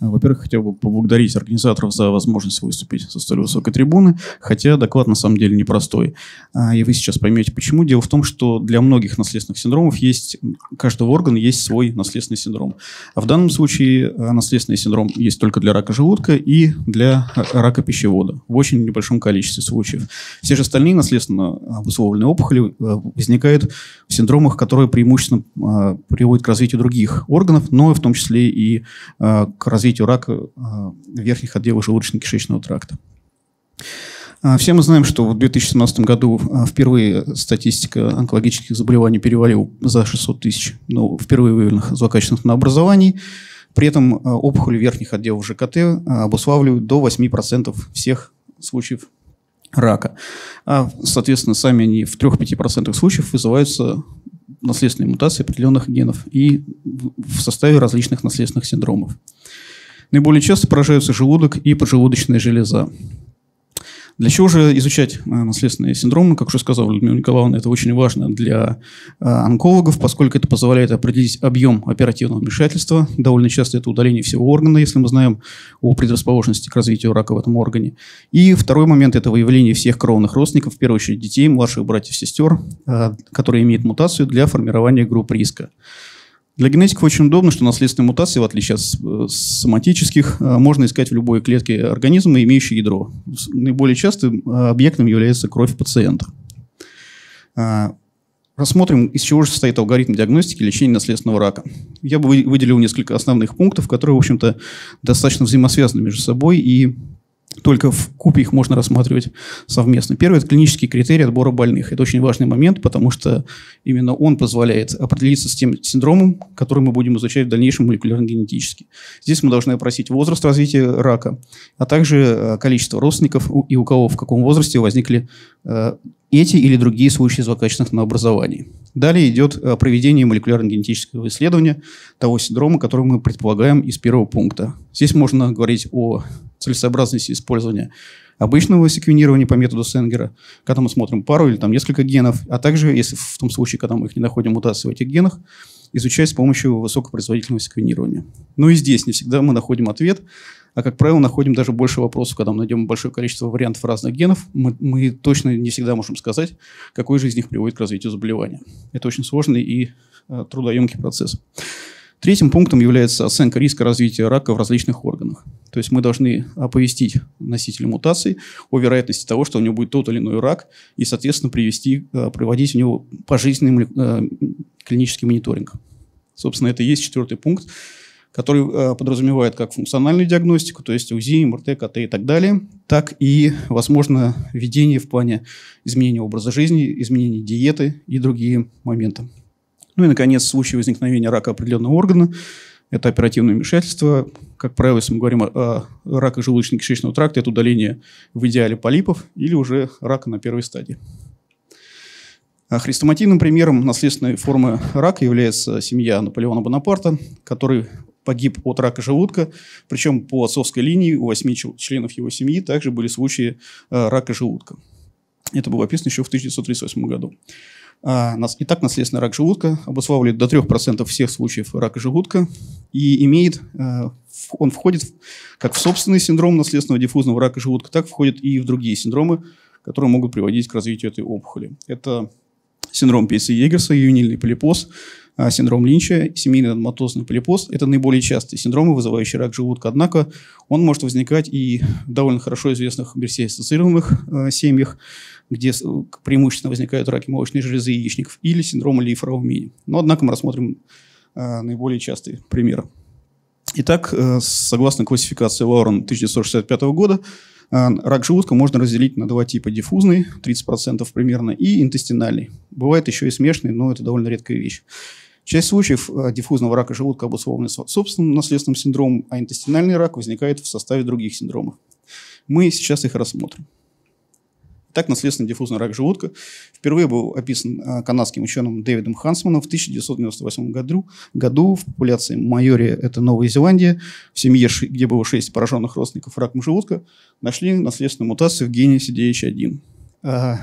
А, во-первых, хотел бы поблагодарить организаторов за возможность выступить со столь высокой трибуны, хотя доклад на самом деле непростой. А, и вы сейчас поймете, почему. Дело в том, что для многих наследственных синдромов есть, у каждого органа есть свой наследственный синдром. А в данном случае э, наследственный синдром есть только для рака желудка и для э, рака пищевода в очень небольшом количестве случаев. Все же остальные наследственно обусловленные опухоли э, возникают в синдромах, которые преимущественно а, приводят к развитию других органов, но в том числе и к развитию развитию рака а, верхних отделов желудочно-кишечного тракта. А, все мы знаем, что в 2017 году а, впервые статистика онкологических заболеваний перевалила за 600 тысяч ну, впервые выявленных злокачественных наобразований. При этом опухоли верхних отделов ЖКТ обуславливают до 8% всех случаев рака. А, соответственно, сами они в 3-5% случаев вызываются наследственные мутации определенных генов и в составе различных наследственных синдромов. Наиболее часто поражаются желудок и поджелудочная железа. Для чего же изучать э, наследственные синдромы? Как уже сказал Людмила Николаевна, это очень важно для э, онкологов, поскольку это позволяет определить объем оперативного вмешательства. Довольно часто это удаление всего органа, если мы знаем о предрасположенности к развитию рака в этом органе. И второй момент – это выявление всех кровных родственников, в первую очередь детей, младших братьев, сестер, э, которые имеют мутацию для формирования групп риска. Для генетиков очень удобно, что наследственные мутации, в отличие от э, соматических, э, можно искать в любой клетке организма, имеющей ядро. Наиболее частым э, объектом является кровь пациента. А, рассмотрим, из чего же состоит алгоритм диагностики и лечения наследственного рака. Я бы выделил несколько основных пунктов, которые, в общем-то, достаточно взаимосвязаны между собой и только в купе их можно рассматривать совместно. Первый – это клинический критерий отбора больных. Это очень важный момент, потому что именно он позволяет определиться с тем синдромом, который мы будем изучать в дальнейшем молекулярно-генетически. Здесь мы должны опросить возраст развития рака, а также э, количество родственников и у кого в каком возрасте возникли э, эти или другие случаи злокачественных новообразований. Далее идет э, проведение молекулярно-генетического исследования того синдрома, который мы предполагаем из первого пункта. Здесь можно говорить о целесообразности использования обычного секвенирования по методу Сенгера, когда мы смотрим пару или там несколько генов, а также, если в том случае, когда мы их не находим мутации в этих генах, изучать с помощью высокопроизводительного секвенирования. Но ну и здесь не всегда мы находим ответ, а, как правило, находим даже больше вопросов, когда мы найдем большое количество вариантов разных генов, мы, мы точно не всегда можем сказать, какой же из них приводит к развитию заболевания. Это очень сложный и э, трудоемкий процесс. Третьим пунктом является оценка риска развития рака в различных органах. То есть мы должны оповестить носителя мутации о вероятности того, что у него будет тот или иной рак, и, соответственно, привести, э, проводить у него пожизненный э, клинический мониторинг. Собственно, это и есть четвертый пункт который э, подразумевает как функциональную диагностику, то есть УЗИ, МРТ, КТ и так далее, так и, возможно, введение в плане изменения образа жизни, изменения диеты и другие моменты. Ну и, наконец, в случае возникновения рака определенного органа, это оперативное вмешательство. Как правило, если мы говорим о, о раке желудочно-кишечного тракта, это удаление в идеале полипов или уже рака на первой стадии. А хрестоматийным примером наследственной формы рака является семья Наполеона Бонапарта, который погиб от рака желудка, причем по отцовской линии у восьми членов его семьи также были случаи э, рака желудка. Это было описано еще в 1938 году. А, итак, наследственный рак желудка обуславливает до 3% всех случаев рака желудка и имеет, э, он входит как в собственный синдром наследственного диффузного рака желудка, так входит и в другие синдромы, которые могут приводить к развитию этой опухоли. Это синдром Пейса-Егерса, юнильный полипоз, а, синдром Линча, семейный надмотозный полипоз – это наиболее частые синдромы, вызывающие рак желудка. Однако он может возникать и в довольно хорошо известных берсей-ассоциированных э, семьях, где э, преимущественно возникают раки молочной железы яичников, или синдром Лейфраумени. Но, однако, мы рассмотрим э, наиболее частые примеры. Итак, э, согласно классификации Лаурен 1965 года, э, Рак желудка можно разделить на два типа. Диффузный, 30% примерно, и интестинальный. Бывает еще и смешанный, но это довольно редкая вещь. Часть случаев э, диффузного рака желудка обусловлены собственным наследственным синдромом, а интестинальный рак возникает в составе других синдромов. Мы сейчас их рассмотрим. Так, наследственный диффузный рак желудка впервые был описан э, канадским ученым Дэвидом Хансманом в 1998 году, году в популяции Майори, это Новая Зеландия, в семье, где было шесть пораженных родственников раком желудка, нашли наследственную мутацию в гене CDH1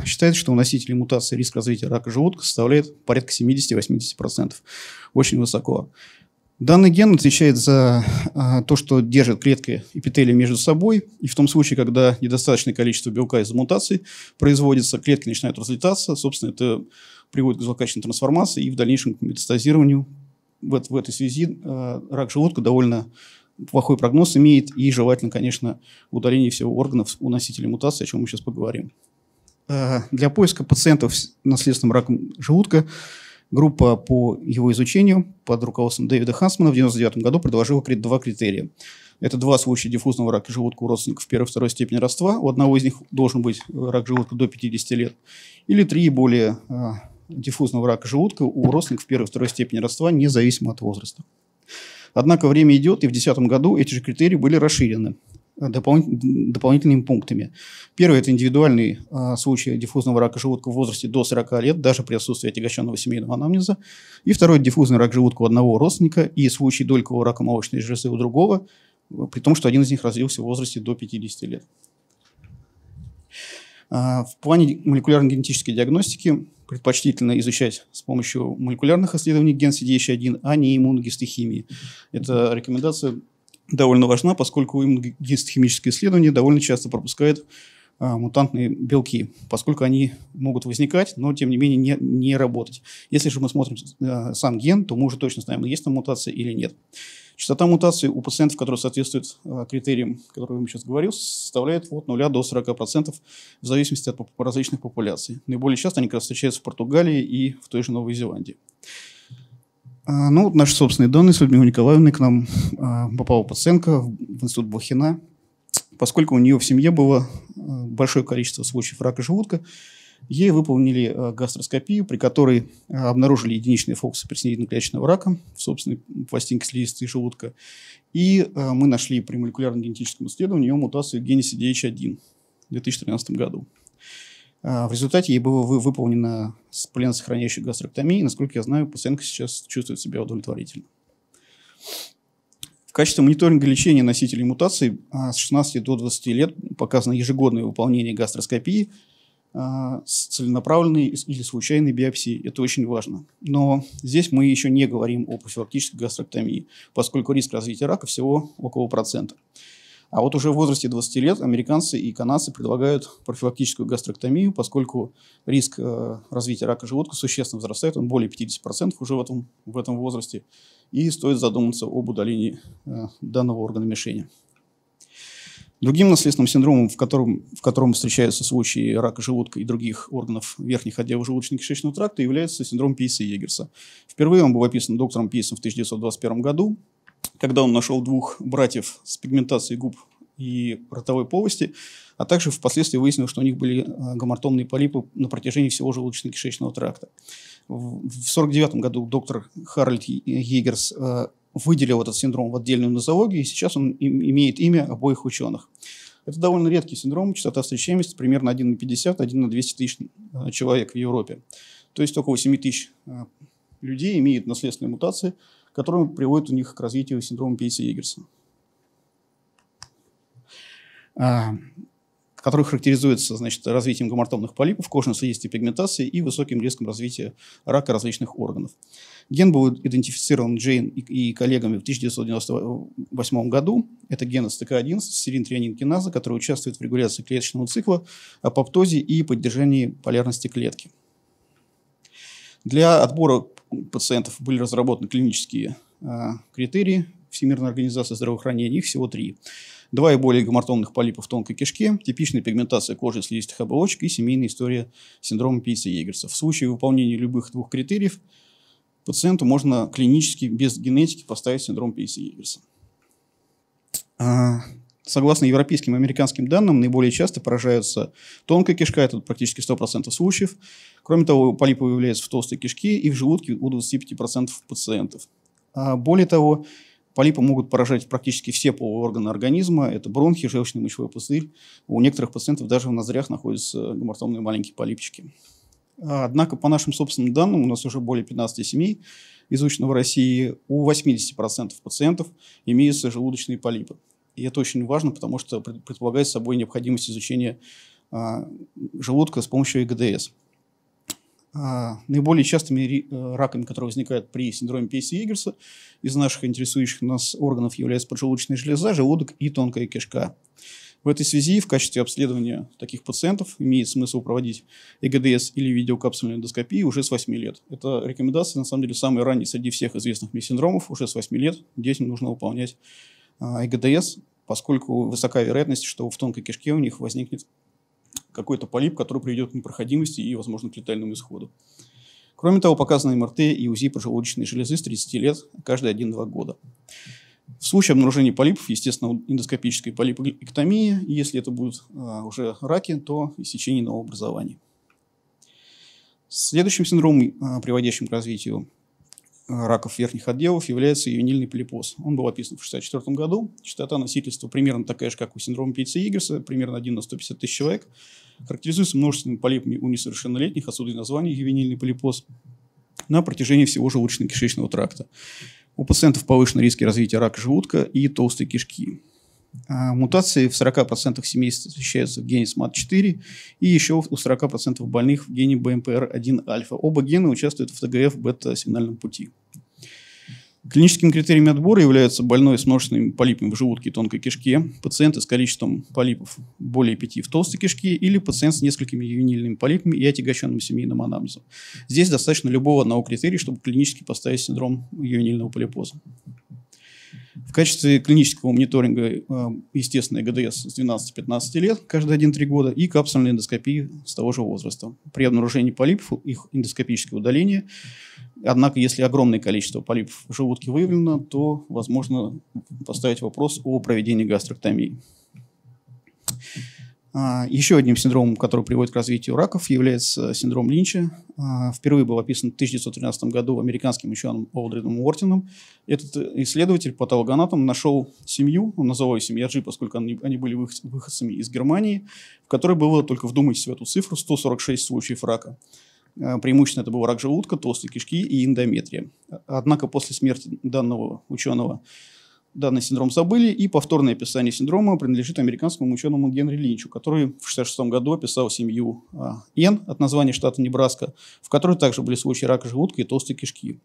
считает, что у носителей мутации риск развития рака желудка составляет порядка 70-80%. Очень высоко. Данный ген отвечает за а, то, что держит клетки эпителия между собой, и в том случае, когда недостаточное количество белка из-за мутаций производится, клетки начинают разлетаться, собственно, это приводит к злокачественной трансформации и в дальнейшем к метастазированию. Вот в этой связи а, рак желудка довольно плохой прогноз имеет, и желательно, конечно, удаление всего органов у носителей мутации, о чем мы сейчас поговорим. Э, для поиска пациентов с наследственным раком желудка группа по его изучению под руководством Дэвида Хансмана в 1999 году предложила два критерия. Это два случая диффузного рака желудка у родственников первой и второй степени родства. У одного из них должен быть рак желудка до 50 лет. Или три и более э, диффузного рака желудка у родственников первой и второй степени родства, независимо от возраста. Однако время идет, и в 2010 году эти же критерии были расширены дополнительными пунктами. Первый – это индивидуальный а, случай диффузного рака желудка в возрасте до 40 лет, даже при отсутствии отягощенного семейного анамнеза. И второй – диффузный рак желудка у одного родственника и случай долькового рака молочной железы у другого, при том, что один из них развился в возрасте до 50 лет. А, в плане молекулярно-генетической диагностики предпочтительно изучать с помощью молекулярных исследований ген CDH1, а не иммуногистохимии. Это рекомендация довольно важна, поскольку гистохимические исследования довольно часто пропускают а, мутантные белки, поскольку они могут возникать, но тем не менее не, не работать. Если же мы смотрим а, сам ген, то мы уже точно знаем, есть там мутация или нет. Частота мутации у пациентов, которые соответствуют а, критериям, которые я вам сейчас говорил, составляет от 0 до 40% в зависимости от различных популяций. Наиболее часто они как раз встречаются в Португалии и в той же Новой Зеландии. А, ну, наш собственный данные с Людмилой Николаевной к нам а, попала пациентка в институт Бахина, Поскольку у нее в семье было а, большое количество случаев рака желудка, ей выполнили гастроскопию, при которой обнаружили единичные фокусы преснедельно-клеточного рака в собственной пластинке слизистой желудка. И мы нашли при молекулярно-генетическом исследовании ее мутацию в гене CDH1 в 2013 году. А, в результате ей было выполнено пленосохраняющая гастроктомия. И, насколько я знаю, пациентка сейчас чувствует себя удовлетворительно. В качестве мониторинга лечения носителей мутаций а, с 16 до 20 лет показано ежегодное выполнение гастроскопии а, с целенаправленной или случайной биопсией. Это очень важно. Но здесь мы еще не говорим о профилактической гастроктомии, поскольку риск развития рака всего около процента. А вот уже в возрасте 20 лет американцы и канадцы предлагают профилактическую гастроктомию, поскольку риск э, развития рака желудка существенно возрастает, он более 50% уже в этом, в этом возрасте, и стоит задуматься об удалении э, данного органа мишени. Другим наследственным синдромом, в котором, в котором встречаются случаи рака желудка и других органов верхних отделов желудочно-кишечного тракта, является синдром Пейса-Егерса. Впервые он был описан доктором Пейсом в 1921 году когда он нашел двух братьев с пигментацией губ и ротовой полости, а также впоследствии выяснил, что у них были э, гомортомные полипы на протяжении всего желудочно-кишечного тракта. В 1949 году доктор Харальд Егерс э, выделил этот синдром в отдельную нозологию, и сейчас он имеет имя обоих ученых. Это довольно редкий синдром, частота встречаемости примерно 1 на 50, 1 на 200 тысяч э, человек в Европе. То есть около 7 тысяч людей имеют наследственные мутации – которые приводят у них к развитию синдрома Пейса Егерсона, а, который характеризуется значит, развитием гомортомных полипов, кожно-слизистой пигментации и высоким риском развития рака различных органов. Ген был идентифицирован Джейн и, коллегами в 1998 году. Это ген СТК11, серин-трианин который участвует в регуляции клеточного цикла, апоптозе и поддержании полярности клетки. Для отбора пациентов были разработаны клинические а, критерии Всемирной организации здравоохранения, их всего три. Два и более гемортомных полипов в тонкой кишке, типичная пигментация кожи слизистых оболочек и семейная история синдрома пейса егерса В случае выполнения любых двух критериев пациенту можно клинически без генетики поставить синдром пейса егерса а, Согласно европейским и американским данным, наиболее часто поражаются тонкая кишка, это практически 100% случаев. Кроме того, полипы являются в толстой кишке и в желудке у 25% пациентов. А более того, полипы могут поражать практически все половые органы организма. Это бронхи, желчный мочевой пузырь. У некоторых пациентов даже в ноздрях находятся гомортомные маленькие полипчики. А, однако, по нашим собственным данным, у нас уже более 15 семей изучено в России, у 80% пациентов имеются желудочные полипы. И это очень важно, потому что предполагает собой необходимость изучения а, желудка с помощью ЭГДС. А, наиболее частыми э, раками, которые возникают при синдроме Пейси Егерса, из наших интересующих нас органов является поджелудочная железа, желудок и тонкая кишка. В этой связи в качестве обследования таких пациентов имеет смысл проводить ЭГДС или видеокапсульную эндоскопию уже с 8 лет. Это рекомендация, на самом деле, самая ранняя среди всех известных мне синдромов. Уже с 8 лет детям нужно выполнять ЭГДС, а, поскольку высока вероятность, что в тонкой кишке у них возникнет какой-то полип, который приведет к непроходимости и, возможно, к летальному исходу. Кроме того, показаны МРТ и УЗИ поджелудочной железы с 30 лет каждые 1-2 года. В случае обнаружения полипов, естественно, эндоскопической полипэктомии, если это будут а, уже раки, то иссечение новообразований. Следующим синдромом, а, приводящим к развитию раков верхних отделов является юнильный полипоз. Он был описан в 1964 году. Частота носительства примерно такая же, как у синдрома пейца игерса примерно 1 на 150 тысяч человек. Характеризуется множественными полипами у несовершеннолетних, отсюда и название ювенильный полипоз, на протяжении всего желудочно-кишечного тракта. У пациентов повышены риски развития рака желудка и толстой кишки. А, мутации в 40% семей встречаются в гене SMAT4 и еще у 40% больных в гене БМПР1-альфа. Оба гена участвуют в ТГФ-бета-сигнальном пути. Клиническим критериями отбора являются больной с множественными полипами в желудке и тонкой кишке, пациенты с количеством полипов более 5 в толстой кишке или пациент с несколькими ювенильными полипами и отягощенным семейным анамнезом. Здесь достаточно любого одного критерия, чтобы клинически поставить синдром ювенильного полипоза качестве клинического мониторинга, э, естественно, ГДС с 12-15 лет, каждые 1-3 года, и капсульной эндоскопии с того же возраста. При обнаружении полипов их эндоскопическое удаление. Однако, если огромное количество полипов в желудке выявлено, то возможно поставить вопрос о проведении гастроктомии. А, еще одним синдромом, который приводит к развитию раков, является э, синдром Линча. А, впервые был описан в 1913 году американским ученым Олдридом Уортином. Этот э, исследователь, патологоанатом, нашел семью, он называл ее семья Джи, поскольку они, они были выходцами из Германии, в которой было, только вдумайтесь в эту цифру, 146 случаев рака. А, преимущественно это был рак желудка, толстой кишки и эндометрия. Однако после смерти данного ученого данный синдром забыли, и повторное описание синдрома принадлежит американскому ученому Генри Линчу, который в 1966 году описал семью а, Н от названия штата Небраска, в которой также были случаи рака желудка и толстой кишки.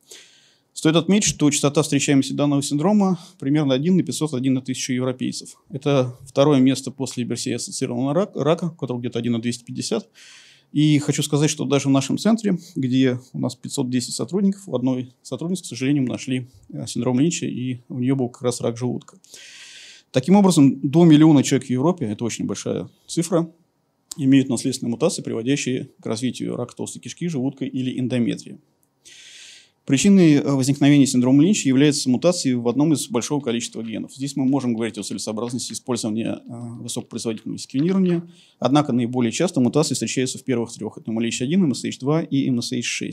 Стоит отметить, что частота встречаемости данного синдрома примерно 1 на 501 на 1000 европейцев. Это второе место после берсей ассоциированного рака, рака который где-то 1 на 250, и хочу сказать, что даже в нашем центре, где у нас 510 сотрудников, у одной сотрудницы, к сожалению, нашли э, синдром Линча, и у нее был как раз рак желудка. Таким образом, до миллиона человек в Европе, это очень большая цифра, имеют наследственные мутации, приводящие к развитию рака толстой кишки, желудка или эндометрии. Причиной э, возникновения синдрома Линча является мутации в одном из большого количества генов. Здесь мы можем говорить о целесообразности использования э, высокопроизводительного секвенирования, однако наиболее часто мутации встречаются в первых трех. Это MLH1, MSH2 и MSH6.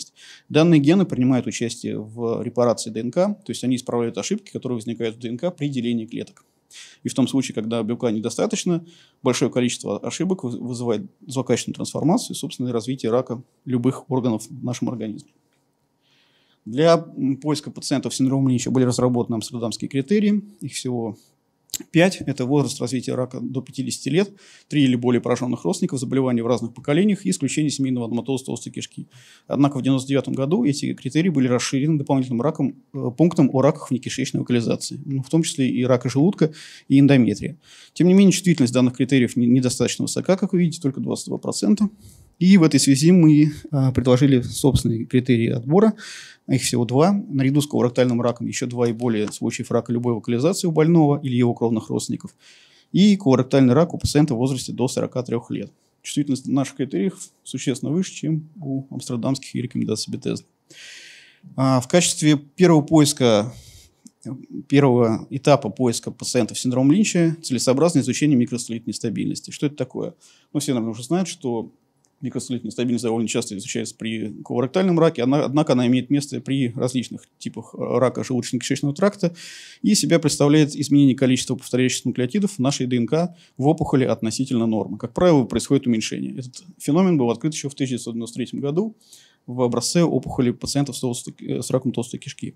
Данные гены принимают участие в репарации ДНК, то есть они исправляют ошибки, которые возникают в ДНК при делении клеток. И в том случае, когда белка недостаточно, большое количество ошибок вызывает злокачественную трансформацию и, собственно, развитие рака любых органов в нашем организме. Для поиска пациентов с синдромом Линча были разработаны амстердамские критерии, их всего 5 – это возраст развития рака до 50 лет, 3 или более пораженных родственников, заболевания в разных поколениях и исключение семейного адматоза толстой кишки. Однако в 1999 году эти критерии были расширены дополнительным раком, э, пунктом о раках внекишечной локализации, ну, в том числе и рака желудка и эндометрия. Тем не менее, чувствительность данных критериев недостаточно высока, как вы видите, только 22%. И в этой связи мы а, предложили собственные критерии отбора, их всего два. Наряду с колоректальным раком еще два и более случаев рака любой локализации у больного или его кровных родственников. И колоректальный рак у пациента в возрасте до 43 лет. Чувствительность наших критериев существенно выше, чем у амстердамских и рекомендаций Бетезда. в качестве первого поиска первого этапа поиска пациентов с синдромом Линча целесообразно изучение микростолитной стабильности. Что это такое? Ну, все, наверное, уже знают, что Микростолетняя стабильность довольно часто изучается при колоректальном раке, она, однако она имеет место при различных типах э, рака желудочно-кишечного тракта и себя представляет изменение количества повторяющихся нуклеотидов в нашей ДНК в опухоли относительно нормы. Как правило, происходит уменьшение. Этот феномен был открыт еще в 1993 году в образце опухоли пациентов с, толстой, э, с раком толстой кишки.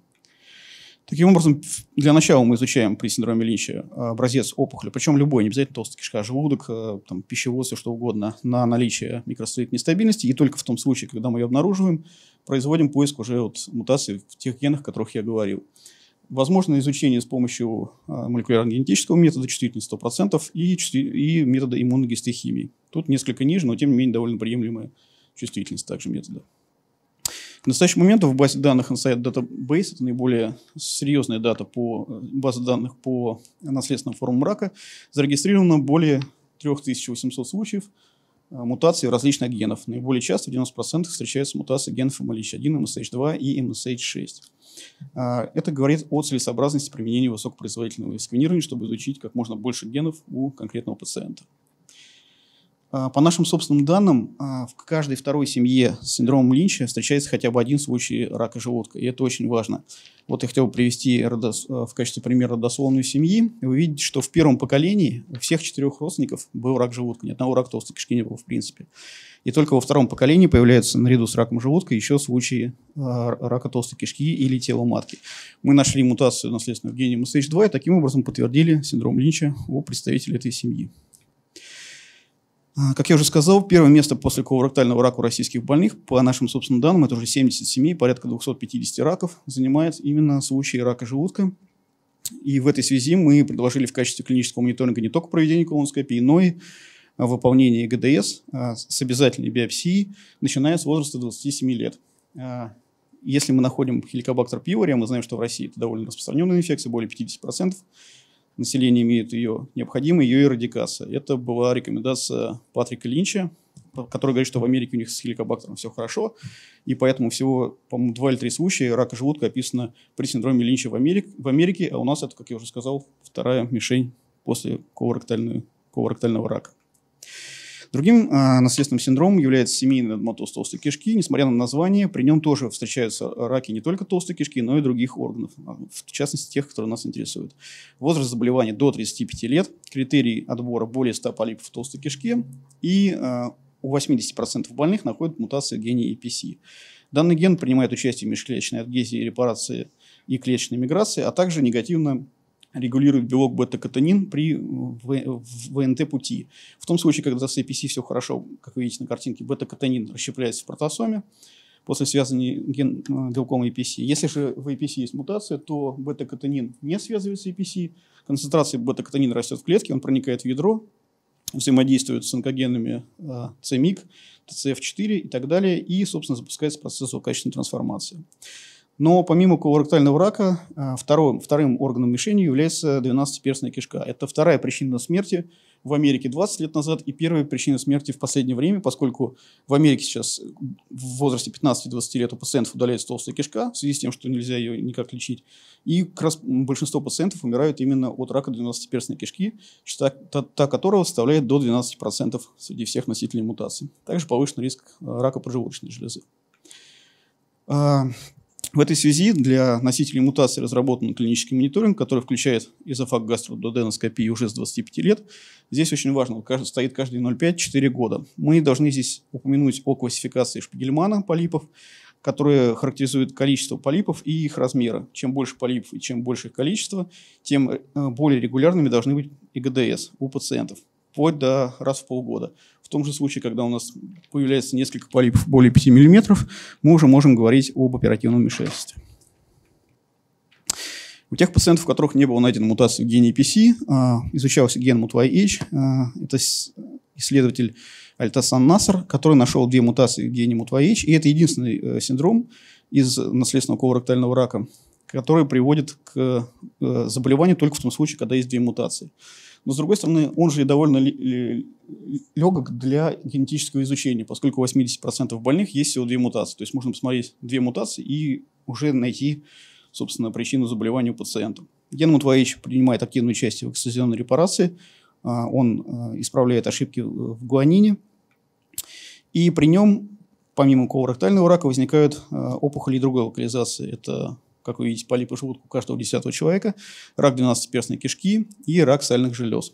Таким образом, для начала мы изучаем при синдроме Линча а, образец опухоли, причем любой, не обязательно толстая кишка, желудок, а, там, пищевод, все что угодно, на наличие микроцеллюлитной нестабильности. И только в том случае, когда мы ее обнаруживаем, производим поиск уже вот мутаций в тех генах, о которых я говорил. Возможно изучение с помощью а, молекулярно-генетического метода чувствительности 100% и, и метода иммуногистохимии. Тут несколько ниже, но тем не менее довольно приемлемая чувствительность также метода. К настоящему моменту в базе данных Inside Database, это наиболее серьезная дата по э, базе данных по наследственным формам рака, зарегистрировано более 3800 случаев э, мутаций различных генов. Наиболее часто в 90% встречаются мутации генов MLH1, MSH2 и MSH6. Э, это говорит о целесообразности применения высокопроизводительного секвенирования, чтобы изучить как можно больше генов у конкретного пациента. А, по нашим собственным данным, а, в каждой второй семье с синдромом Линча встречается хотя бы один случай рака желудка, и это очень важно. Вот я хотел привести родос... А, в качестве примера родословную семьи. Вы видите, что в первом поколении у всех четырех родственников был рак желудка, ни одного рака толстой кишки не было в принципе. И только во втором поколении появляются наряду с раком желудка еще случаи рака толстой кишки или тела матки. Мы нашли мутацию наследственного гена MSH2 и таким образом подтвердили синдром Линча у представителей этой семьи. А, как я уже сказал, первое место после колоректального рака у российских больных, по нашим собственным данным, это уже 70 семей, порядка 250 раков, занимает именно случаи рака желудка. И в этой связи мы предложили в качестве клинического мониторинга не только проведение колоноскопии, но и выполнение ГДС а, с обязательной биопсией, начиная с возраста 27 лет. А, если мы находим хеликобактер пиори, мы знаем, что в России это довольно распространенная инфекция, более 50%, население имеет ее, необходима ее эрадикация. Это была рекомендация Патрика Линча, который говорит, что в Америке у них с хеликобактером все хорошо, и поэтому всего, по-моему, два или три случая рака желудка описано при синдроме Линча в Америке, в Америке, а у нас это, как я уже сказал, вторая мишень после колоректального рака. Другим э, наследственным синдромом является семейный адматоз толстой кишки. Несмотря на название, при нем тоже встречаются раки не только толстой кишки, но и других органов, а, в частности тех, которые нас интересуют. Возраст заболевания до 35 лет, критерий отбора более 100 полипов в толстой кишке и э, у 80% больных находят мутации гена EPC. Данный ген принимает участие в межклеточной адгезии, репарации и клеточной миграции, а также негативно регулирует белок бета-катанин при э, ВНТ-пути. В том случае, когда с APC все хорошо, как вы видите на картинке, бета-катанин расщепляется в протосоме после связывания ген, э, белком APC. Если же в APC есть мутация, то бета-катанин не связывается с APC, концентрация бета-катанина растет в клетке, он проникает в ядро, взаимодействует с онкогенами э, CMYC, TCF4 и так далее, и, собственно, запускается процесс его трансформации. Но помимо колоректального рака, э, вторым, вторым органом мишени является 12-перстная кишка. Это вторая причина смерти в Америке 20 лет назад и первая причина смерти в последнее время, поскольку в Америке сейчас в возрасте 15-20 лет у пациентов удаляется толстая кишка в связи с тем, что нельзя ее никак лечить. И как раз большинство пациентов умирают именно от рака 12-перстной кишки, частота которого составляет до 12% среди всех носителей мутаций. Также повышен риск рака поджелудочной железы. А, в этой связи для носителей мутации разработан клинический мониторинг, который включает изофаг гастрододеноскопии уже с 25 лет. Здесь очень важно, стоит каждые 0,5-4 года. Мы должны здесь упомянуть о классификации Шпигельмана полипов, которая характеризует количество полипов и их размеры. Чем больше полипов и чем больше их количество, тем э, более регулярными должны быть ИГДС у пациентов, вплоть до раз в полгода том же случае, когда у нас появляется несколько полипов более 5 мм, мы уже можем говорить об оперативном вмешательстве. У тех пациентов, у которых не было найдено мутации в гене EPC, а, изучался ген mut 2 а, Это исследователь Альтасан Насар, который нашел две мутации в гене mut 2 И это единственный э, синдром из наследственного колоректального рака, который приводит к э, заболеванию только в том случае, когда есть две мутации. Но, с другой стороны, он же и довольно легок для генетического изучения, поскольку у 80% больных есть всего две мутации. То есть можно посмотреть две мутации и уже найти, собственно, причину заболевания у пациента. Ген Матвоевич принимает активное участие в эксцизионной репарации, а, он а, исправляет ошибки в гуанине, и при нем, помимо колоректального рака, возникают а, опухоли другой локализации. Это как вы видите, полипы живут у каждого десятого человека, рак 12-перстной кишки и рак сальных желез.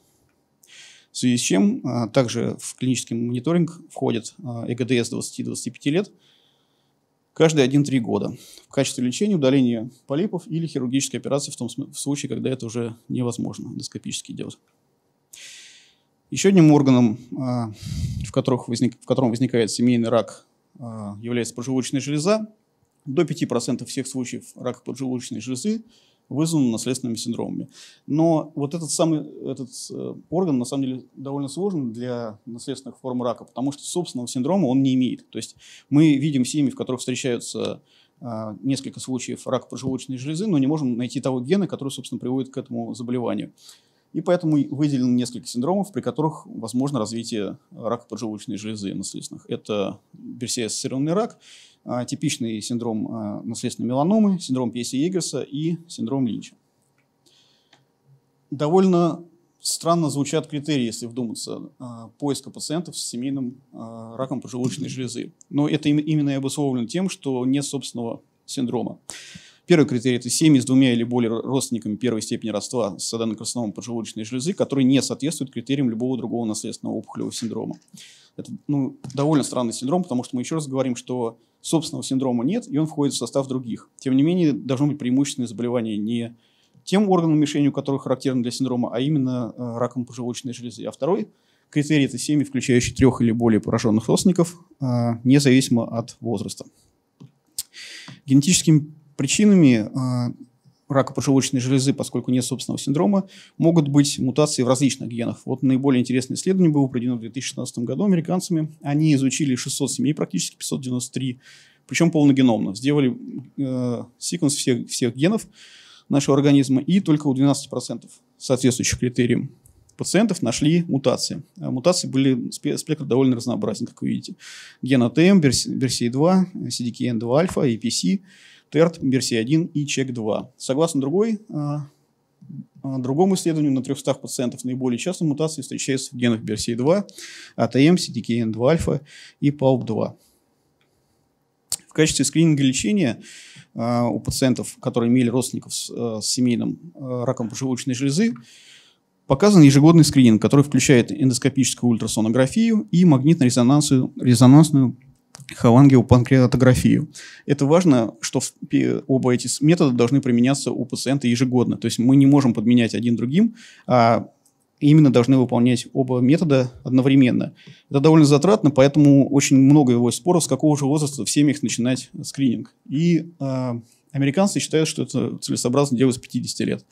В связи с чем а, также в клинический мониторинг входит а, ЭГДС 20-25 лет, каждые 1-3 года в качестве лечения удаления полипов или хирургической операции в том в случае, когда это уже невозможно эндоскопически делать. Еще одним органом, а, в, которых возник, в котором возникает семейный рак, а, является поджелудочная железа, до 5% всех случаев рака поджелудочной железы вызваны наследственными синдромами. Но вот этот самый этот э, орган на самом деле довольно сложен для наследственных форм рака, потому что собственного синдрома он не имеет. То есть мы видим семьи, в которых встречаются э, несколько случаев рака поджелудочной железы, но не можем найти того гена, который, собственно, приводит к этому заболеванию. И поэтому выделено несколько синдромов, при которых возможно развитие рака поджелудочной железы наследственных. Это берсея рак, а, типичный синдром а, наследственной меланомы, синдром Пьеси Егерса и синдром Линча. Довольно странно звучат критерии, если вдуматься, а, поиска пациентов с семейным раком поджелудочной железы. Но это именно и обусловлено тем, что нет собственного синдрома. Первый критерий – это семьи с двумя или более родственниками первой степени родства с аденокарциномом поджелудочной железы, которые не соответствуют критериям любого другого наследственного опухолевого синдрома. Это ну, довольно странный синдром, потому что мы еще раз говорим, что собственного синдрома нет, и он входит в состав других. Тем не менее, должно быть преимущественное заболевание не тем органом мишенью, которые характерен для синдрома, а именно э, раком поджелудочной железы. А второй критерий – это семьи, включающие трех или более пораженных родственников, э, независимо от возраста. Генетическими причинами э, рака поджелудочной железы, поскольку нет собственного синдрома, могут быть мутации в различных генах. Вот наиболее интересное исследование было проведено в 2016 году американцами. Они изучили 600 семей, практически 593, причем полногеномно. Сделали э, секвенс всех, всех генов нашего организма, и только у 12% соответствующих критериям пациентов нашли мутации. А мутации были, спектр довольно разнообразен, как вы видите. Ген АТМ, BRCA2, э, CDKN2-альфа, APC – ТЕРТ версия 1 и ЧЕК-2. Согласно другой, а, а, другому исследованию, на 300 пациентов наиболее часто мутации встречаются в генах версии 2 АТМ, CDKN2-альфа и PALP2. В качестве скрининга лечения а, у пациентов, которые имели родственников с, с семейным раком поджелудочной железы, показан ежегодный скрининг, который включает эндоскопическую ультрасонографию и магнитно-резонансную резонансную холангиопанкреатографию. Это важно, что оба эти метода должны применяться у пациента ежегодно. То есть мы не можем подменять один другим, а именно должны выполнять оба метода одновременно. Это довольно затратно, поэтому очень много его споров, с какого же возраста в семьях начинать скрининг. И э, американцы считают, что это целесообразно делать с 50 лет.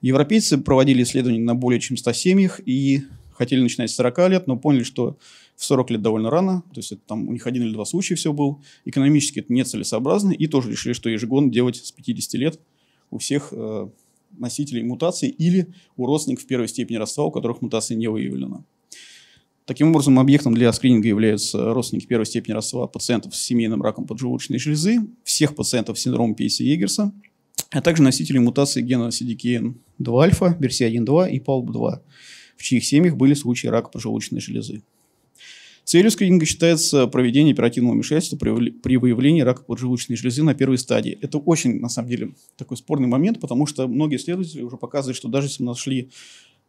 Европейцы проводили исследования на более чем 100 семьях и хотели начинать с 40 лет, но поняли, что в 40 лет довольно рано, то есть это там у них один или два случая все был. Экономически это нецелесообразно, и тоже решили, что ежегодно делать с 50 лет у всех э, носителей мутации или у родственников первой степени родства, у которых мутации не выявлена. Таким образом, объектом для скрининга являются родственники первой степени родства пациентов с семейным раком поджелудочной железы, всех пациентов с синдромом Пейса Егерса, а также носители мутации гена CDKN2-альфа, версия 1.2 и PALB2, в чьих семьях были случаи рака поджелудочной железы. Целью скрининга считается проведение оперативного вмешательства при выявлении рака поджелудочной железы на первой стадии. Это очень, на самом деле, такой спорный момент, потому что многие исследователи уже показывают, что даже если мы нашли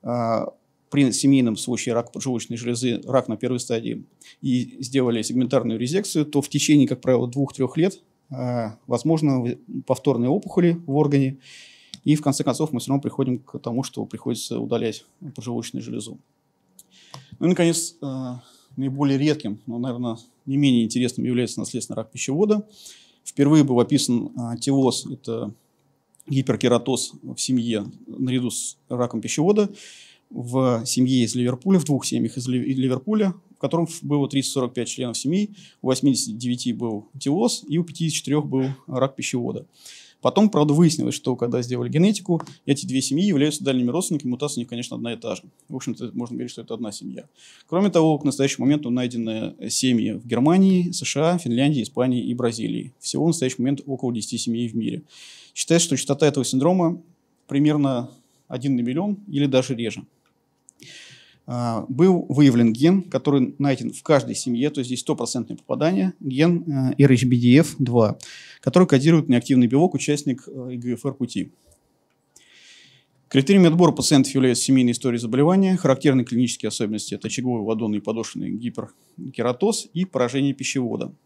а, при семейном случае рака поджелудочной железы, рак на первой стадии, и сделали сегментарную резекцию, то в течение, как правило, двух-трех лет а, возможно повторные опухоли в органе, и в конце концов мы все равно приходим к тому, что приходится удалять поджелудочную железу. Ну и, наконец, а, наиболее редким, но, наверное, не менее интересным является наследственный рак пищевода. Впервые был описан а, это гиперкератоз в семье наряду с раком пищевода, в семье из Ливерпуля, в двух семьях из Ливерпуля, в котором было 345 членов семей, у 89 был теоз и у 54 был рак пищевода. Потом, правда, выяснилось, что когда сделали генетику, эти две семьи являются дальними родственниками, мутация у них, конечно, одна и та же. В общем-то, можно говорить, что это одна семья. Кроме того, к настоящему моменту найдены семьи в Германии, США, Финляндии, Испании и Бразилии. Всего в настоящий момент около 10 семей в мире. Считается, что частота этого синдрома примерно 1 на миллион или даже реже. А, был выявлен ген, который найден в каждой семье, то есть здесь стопроцентное попадание, ген э, RHBDF2, который кодирует неактивный белок, участник э, ИГФР-пути. Критериями отбора пациентов являются семейные истории заболевания, характерные клинические особенности – это очаговый, ладонный и подошвенный гиперкератоз и поражение пищевода –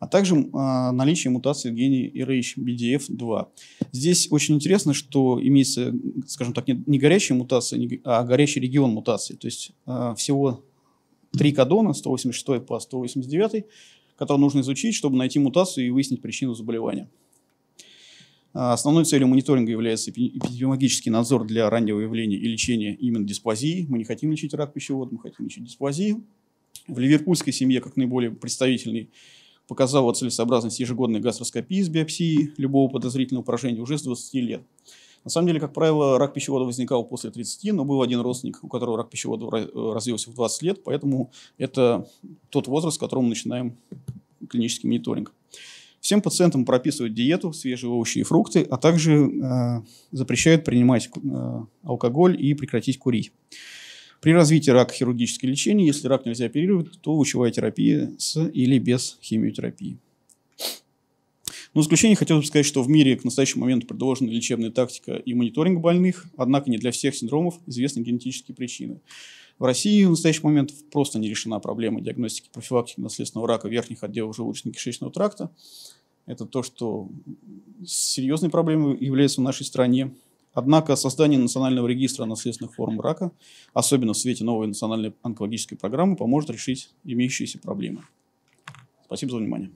а также э, наличие мутации в гене RH-BDF2. Здесь очень интересно, что имеется, скажем так, не, не горячая мутация, не, а горячий регион мутации. То есть э, всего три кодона, 186 по 189, которые нужно изучить, чтобы найти мутацию и выяснить причину заболевания. А, основной целью мониторинга является эпидемиологический надзор для раннего выявления и лечения именно дисплазии. Мы не хотим лечить рак пищевода, мы хотим лечить дисплазию. В ливерпульской семье, как наиболее представительный показала целесообразность ежегодной гастроскопии с биопсией любого подозрительного поражения уже с 20 лет. На самом деле, как правило, рак пищевода возникал после 30, но был один родственник, у которого рак пищевода э, развился в 20 лет, поэтому это тот возраст, с которого мы начинаем клинический мониторинг. Всем пациентам прописывают диету, свежие овощи и фрукты, а также э, запрещают принимать э, алкоголь и прекратить курить. При развитии рака хирургическое лечение, если рак нельзя оперировать, то лучевая терапия с или без химиотерапии. Но ну, в заключение хотел бы сказать, что в мире к настоящему моменту предложена лечебная тактика и мониторинг больных, однако не для всех синдромов известны генетические причины. В России в настоящий момент просто не решена проблема диагностики профилактики наследственного рака верхних отделов желудочно-кишечного тракта. Это то, что серьезной проблемой является в нашей стране. Однако создание национального регистра наследственных форм рака, особенно в свете новой национальной онкологической программы, поможет решить имеющиеся проблемы. Спасибо за внимание.